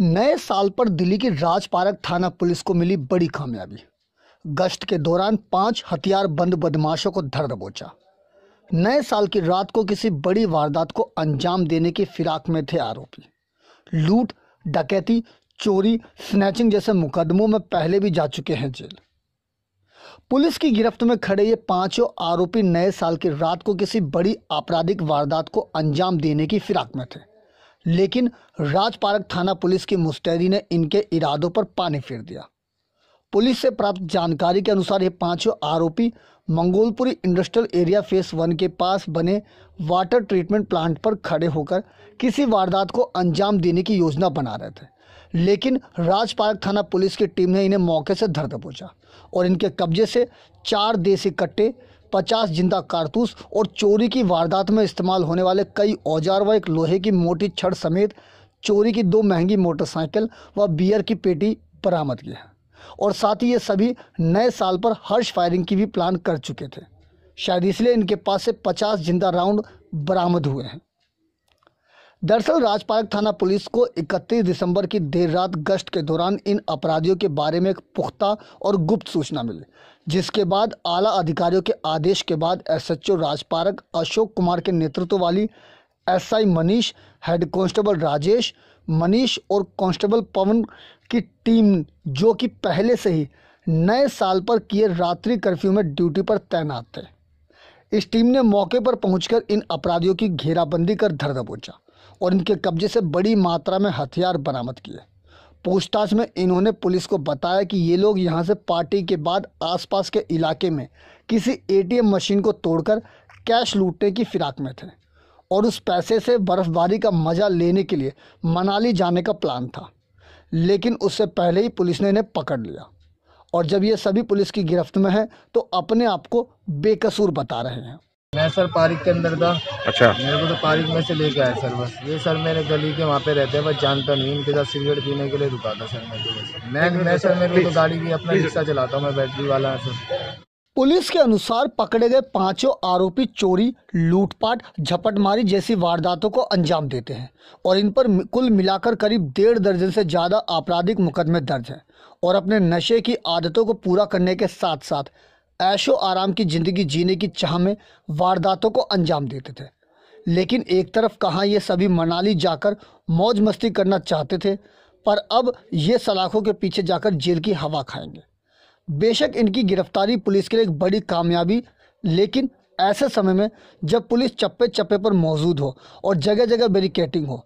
नए साल पर दिल्ली की राजपारक थाना पुलिस को मिली बड़ी कामयाबी गश्त के दौरान पांच हथियार बंद बदमाशों को धर दबोचा नए साल की रात को किसी बड़ी वारदात को अंजाम देने की फिराक में थे आरोपी लूट डकैती चोरी स्नैचिंग जैसे मुकदमों में पहले भी जा चुके हैं जेल पुलिस की गिरफ्त में खड़े ये पांचों आरोपी नए साल की रात को किसी बड़ी आपराधिक वारदात को अंजाम देने की फिराक में थे लेकिन राजपारक थाना पुलिस की मुस्तैदी ने इनके इरादों पर पानी फेर दिया पुलिस से प्राप्त जानकारी के अनुसार ये पांचों आरोपी Mangolpuri industrial area phase one के पास बने वाटर ट्रीटमेंट प्लांट पर खड़े होकर किसी वारदात को अंजाम देने की योजना बना रहे थे लेकिन राजपार्क थाना पुलिस की टीम ने इन्हें मौके से धर दबोचा और इनके कब्जे से चार देसी कट्टे पचास जिंदा कारतूस और चोरी की वारदात में इस्तेमाल होने वाले कई औजार व एक लोहे की मोटी छड़ समेत चोरी की दो महंगी मोटरसाइकिल व बियर की पेटी बरामद की है और साथ ही ये सभी नए साल पर हर्ष फायरिंग की भी प्लान कर चुके थे शायद इसलिए इनके पास से पचास जिंदा राउंड बरामद हुए हैं दरअसल राजपार्क थाना पुलिस को 31 दिसंबर की देर रात गश्त के दौरान इन अपराधियों के बारे में एक पुख्ता और गुप्त सूचना मिली जिसके बाद आला अधिकारियों के आदेश के बाद एसएचओ राजपार्क अशोक कुमार के नेतृत्व वाली SI Manish head constable Rajesh Manish और कांस्टेबल पवन की टीम जो कि पहले से ही नए साल पर किए रात्रि कर्फ्यू में ड्यूटी पर तैनात थे इस टीम ने मौके पर पहुंचकर इन अपराधियों की घेराबंदी कर धर दबोचा और इनके कब्जे से बड़ी मात्रा में हथियार बरामद किए पूछताछ में इन्होंने पुलिस को बताया कि ये लोग यहाँ से पार्टी के बाद आसपास के इलाके में किसी एटीएम मशीन को तोड़कर कैश लूटने की फिराक में थे और उस पैसे से बर्फबारी का मज़ा लेने के लिए मनाली जाने का प्लान था लेकिन उससे पहले ही पुलिस ने इन्हें पकड़ लिया और जब ये सभी पुलिस की गिरफ्त में हैं तो अपने आप को बेकसूर बता रहे हैं मैं सर पारिक के अंदर था अच्छा मेरे को तो पारिक में से लेके आया सर बस ये सर मेरे गली के वहाँ पे रहते हैं बस जानता नहीं इनके साथ सिगरेट पीने के लिए रुका था सर मैं बस मैं मैं सर मेरे को तो गाड़ी भी अपना हिस्सा चलाता हूँ मैं बैटरी वाला सर पुलिस के अनुसार पकड़े गए पांचों आरोपी चोरी लूटपाट झपटमारी जैसी वारदातों को अंजाम देते हैं और इन पर कुल मिलाकर करीब डेढ़ दर्जन से ज़्यादा आपराधिक मुकदमे दर्ज हैं और अपने नशे की आदतों को पूरा करने के साथ साथ ऐशो आराम की ज़िंदगी जीने की चाह में वारदातों को अंजाम देते थे लेकिन एक तरफ कहाँ ये सभी मनाली जाकर मौज मस्ती करना चाहते थे पर अब ये सलाखों के पीछे जाकर जेल की हवा खाएंगे बेशक इनकी गिरफ्तारी पुलिस के लिए एक बड़ी कामयाबी लेकिन ऐसे समय में जब पुलिस चप्पे चप्पे पर मौजूद हो और जगह जगह बैरिकेटिंग हो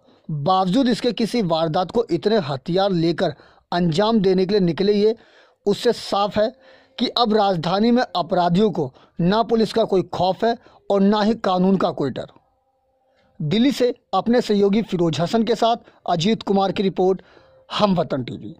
बावजूद इसके किसी वारदात को इतने हथियार लेकर अंजाम देने के लिए निकले ये उससे साफ है कि अब राजधानी में अपराधियों को ना पुलिस का कोई खौफ है और ना ही कानून का कोई डर दिल्ली से अपने सहयोगी फिरोज हसन के साथ अजीत कुमार की रिपोर्ट हम वतन टीवी